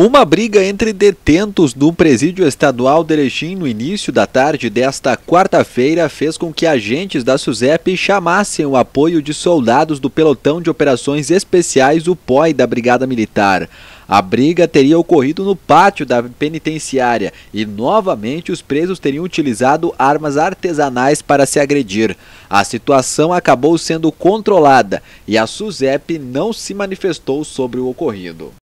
Uma briga entre detentos do presídio estadual de Erechim no início da tarde desta quarta-feira fez com que agentes da SUSEP chamassem o apoio de soldados do pelotão de operações especiais, o POI da Brigada Militar. A briga teria ocorrido no pátio da penitenciária e novamente os presos teriam utilizado armas artesanais para se agredir. A situação acabou sendo controlada e a SUSEP não se manifestou sobre o ocorrido.